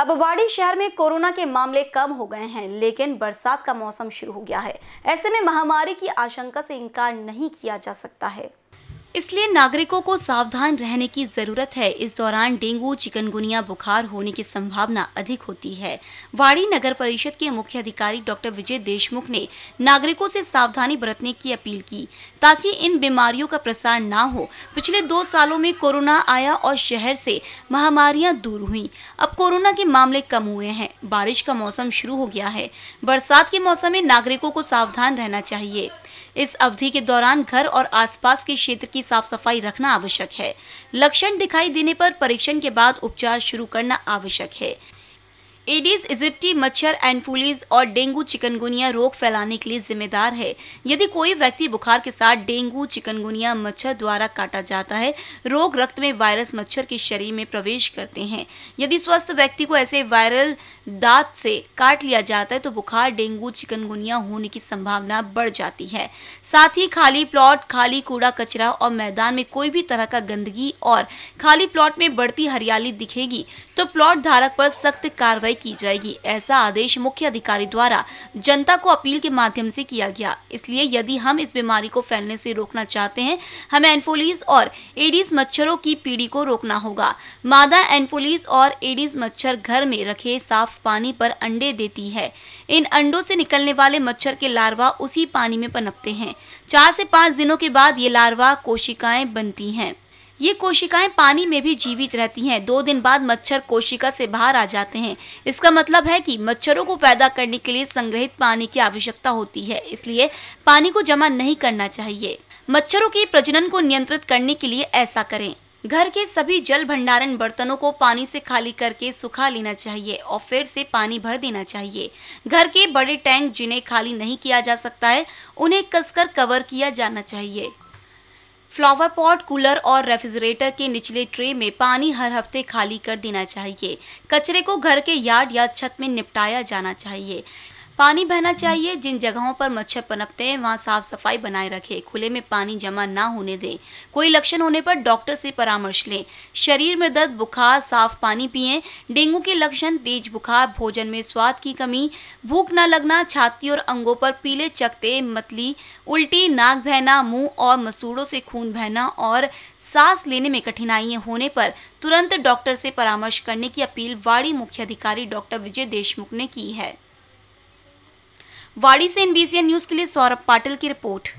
अब वाड़ी शहर में कोरोना के मामले कम हो गए हैं लेकिन बरसात का मौसम शुरू हो गया है ऐसे में महामारी की आशंका से इनकार नहीं किया जा सकता है इसलिए नागरिकों को सावधान रहने की ज़रूरत है इस दौरान डेंगू चिकनगुनिया बुखार होने की संभावना अधिक होती है वाड़ी नगर परिषद के मुख्य अधिकारी डॉक्टर विजय देशमुख ने नागरिकों से सावधानी बरतने की अपील की ताकि इन बीमारियों का प्रसार ना हो पिछले दो सालों में कोरोना आया और शहर से महामारियां दूर हुई अब कोरोना के मामले कम हुए हैं बारिश का मौसम शुरू हो गया है बरसात के मौसम में नागरिकों को सावधान रहना चाहिए इस अवधि के दौरान घर और आसपास के क्षेत्र की साफ सफाई रखना आवश्यक है लक्षण दिखाई देने पर परीक्षण के बाद उपचार शुरू करना आवश्यक है एडीज इजिप्टी मच्छर एनफुलीज और डेंगू चिकनगुनिया रोग फैलाने के लिए जिम्मेदार है यदि कोई व्यक्ति बुखार के साथ डेंगू चिकनगुनिया मच्छर द्वारा काटा जाता है रोग रक्त में वायरस मच्छर के शरीर में प्रवेश करते हैं यदि स्वस्थ व्यक्ति को ऐसे वायरल दांत से काट लिया जाता है तो बुखार डेंगू चिकनगुनिया होने की संभावना बढ़ जाती है साथ ही खाली प्लॉट खाली कूड़ा कचरा और मैदान में कोई भी तरह का गंदगी और खाली प्लॉट में बढ़ती हरियाली दिखेगी तो प्लॉट धारक पर सख्त कार्रवाई की जाएगी ऐसा आदेश मुख्य अधिकारी द्वारा जनता को अपील के माध्यम से किया गया इसलिए यदि हम इस बीमारी को फैलने से रोकना चाहते हैं हमें एनफोलिस और एडीज मच्छरों की पीढ़ी को रोकना होगा मादा एनफोलिस और एडीज मच्छर घर में रखे साफ पानी पर अंडे देती है इन अंडों से निकलने वाले मच्छर के लार्वा उसी पानी में पनपते हैं चार से पाँच दिनों के बाद ये लार्वा कोशिकाएं बनती हैं ये कोशिकाएं पानी में भी जीवित रहती हैं दो दिन बाद मच्छर कोशिका से बाहर आ जाते हैं इसका मतलब है कि मच्छरों को पैदा करने के लिए संग्रहित पानी की आवश्यकता होती है इसलिए पानी को जमा नहीं करना चाहिए मच्छरों के प्रजनन को नियंत्रित करने के लिए ऐसा करें घर के सभी जल भंडारण बर्तनों को पानी से खाली करके सुखा लेना चाहिए और फिर से पानी भर देना चाहिए घर के बड़े टैंक जिन्हें खाली नहीं किया जा सकता है उन्हें कसकर कवर किया जाना चाहिए फ्लावर पॉट कूलर और रेफ्रिजरेटर के निचले ट्रे में पानी हर हफ्ते खाली कर देना चाहिए कचरे को घर के यार्ड या छत में निपटाया जाना चाहिए पानी बहना चाहिए जिन जगहों पर मच्छर पनपते हैं वहां साफ सफाई बनाए रखें खुले में पानी जमा ना होने दें कोई लक्षण होने पर डॉक्टर से परामर्श लें शरीर में दर्द बुखार साफ पानी पिए डेंगू के लक्षण तेज बुखार भोजन में स्वाद की कमी भूख न लगना छाती और अंगों पर पीले चकते मतली उल्टी नाक बहना मुंह और मसूड़ों से खून बहना और सांस लेने में कठिनाइयां होने पर तुरंत डॉक्टर से परामर्श करने की अपील वाड़ी मुख्याधिकारी डॉक्टर विजय देशमुख ने की है वाड़ी से एनबीसीएन न्यूज़ के लिए सौरभ पाटिल की रिपोर्ट